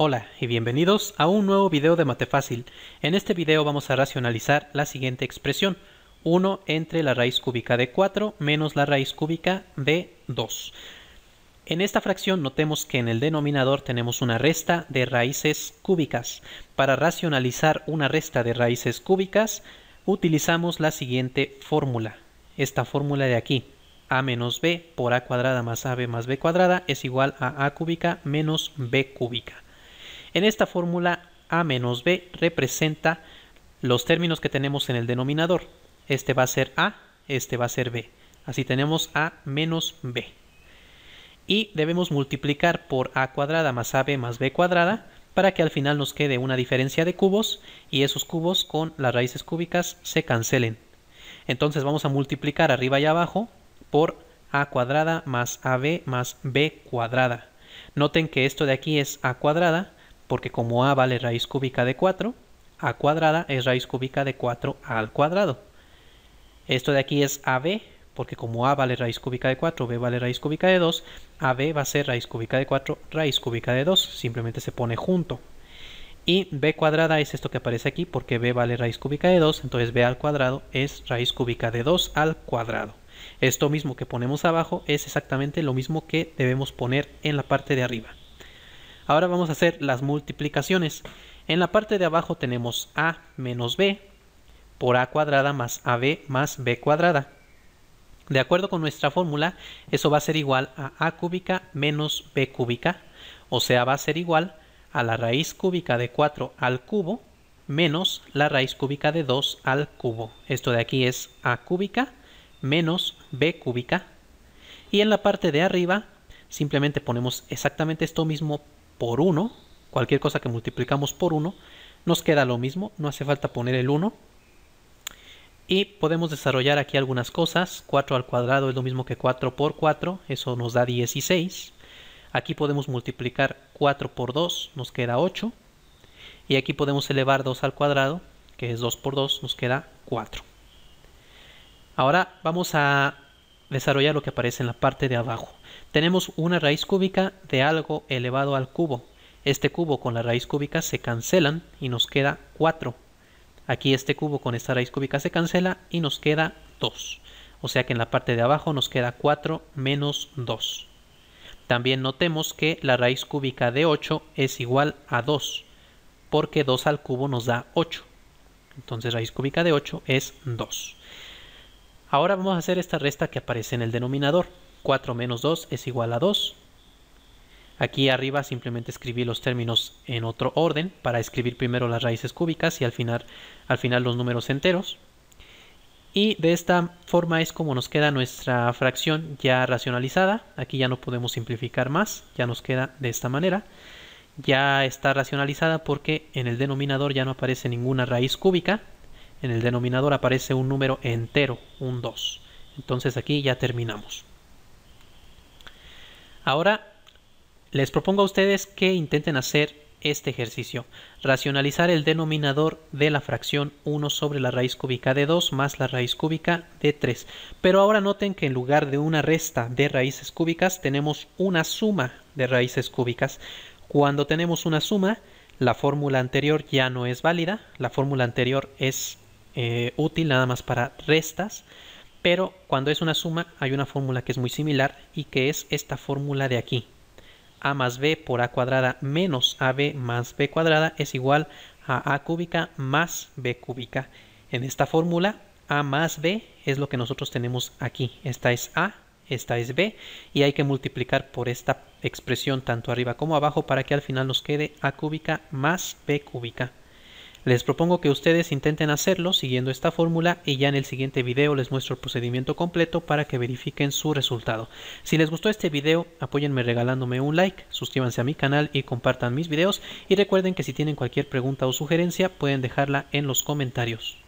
Hola y bienvenidos a un nuevo video de Mate Fácil. En este video vamos a racionalizar la siguiente expresión. 1 entre la raíz cúbica de 4 menos la raíz cúbica de 2. En esta fracción notemos que en el denominador tenemos una resta de raíces cúbicas. Para racionalizar una resta de raíces cúbicas utilizamos la siguiente fórmula. Esta fórmula de aquí, a menos b por a cuadrada más ab más b cuadrada es igual a a cúbica menos b cúbica. En esta fórmula A menos B representa los términos que tenemos en el denominador. Este va a ser A, este va a ser B. Así tenemos A menos B. Y debemos multiplicar por A cuadrada más AB más B cuadrada para que al final nos quede una diferencia de cubos y esos cubos con las raíces cúbicas se cancelen. Entonces vamos a multiplicar arriba y abajo por a cuadrada más ab más b cuadrada. Noten que esto de aquí es a cuadrada porque como a vale raíz cúbica de 4, a cuadrada es raíz cúbica de 4 al cuadrado. Esto de aquí es AB, porque como a vale raíz cúbica de 4, b vale raíz cúbica de 2, AB va a ser raíz cúbica de 4, raíz cúbica de 2, simplemente se pone junto. Y b cuadrada es esto que aparece aquí, porque b vale raíz cúbica de 2, entonces b al cuadrado es raíz cúbica de 2 al cuadrado. Esto mismo que ponemos abajo es exactamente lo mismo que debemos poner en la parte de arriba. Ahora vamos a hacer las multiplicaciones. En la parte de abajo tenemos a menos b por a cuadrada más ab más b cuadrada. De acuerdo con nuestra fórmula, eso va a ser igual a a cúbica menos b cúbica, o sea, va a ser igual a la raíz cúbica de 4 al cubo menos la raíz cúbica de 2 al cubo. Esto de aquí es a cúbica menos b cúbica. Y en la parte de arriba simplemente ponemos exactamente esto mismo por 1, cualquier cosa que multiplicamos por 1, nos queda lo mismo, no hace falta poner el 1. Y podemos desarrollar aquí algunas cosas, 4 al cuadrado es lo mismo que 4 por 4, eso nos da 16. Aquí podemos multiplicar 4 por 2, nos queda 8. Y aquí podemos elevar 2 al cuadrado, que es 2 por 2, nos queda 4. Ahora vamos a Desarrolla lo que aparece en la parte de abajo. Tenemos una raíz cúbica de algo elevado al cubo. Este cubo con la raíz cúbica se cancelan y nos queda 4. Aquí este cubo con esta raíz cúbica se cancela y nos queda 2. O sea que en la parte de abajo nos queda 4 menos 2. También notemos que la raíz cúbica de 8 es igual a 2, porque 2 al cubo nos da 8. Entonces raíz cúbica de 8 es 2. Ahora vamos a hacer esta resta que aparece en el denominador. 4 menos 2 es igual a 2. Aquí arriba simplemente escribí los términos en otro orden para escribir primero las raíces cúbicas y al final, al final los números enteros. Y de esta forma es como nos queda nuestra fracción ya racionalizada. Aquí ya no podemos simplificar más, ya nos queda de esta manera. Ya está racionalizada porque en el denominador ya no aparece ninguna raíz cúbica, en el denominador aparece un número entero, un 2. Entonces aquí ya terminamos. Ahora les propongo a ustedes que intenten hacer este ejercicio. Racionalizar el denominador de la fracción 1 sobre la raíz cúbica de 2 más la raíz cúbica de 3. Pero ahora noten que en lugar de una resta de raíces cúbicas tenemos una suma de raíces cúbicas. Cuando tenemos una suma, la fórmula anterior ya no es válida, la fórmula anterior es eh, útil nada más para restas, pero cuando es una suma hay una fórmula que es muy similar y que es esta fórmula de aquí. a más b por a cuadrada menos ab más b cuadrada es igual a a cúbica más b cúbica. En esta fórmula a más b es lo que nosotros tenemos aquí. Esta es a, esta es b y hay que multiplicar por esta expresión tanto arriba como abajo para que al final nos quede a cúbica más b cúbica. Les propongo que ustedes intenten hacerlo siguiendo esta fórmula y ya en el siguiente video les muestro el procedimiento completo para que verifiquen su resultado. Si les gustó este video, apóyenme regalándome un like, suscríbanse a mi canal y compartan mis videos y recuerden que si tienen cualquier pregunta o sugerencia pueden dejarla en los comentarios.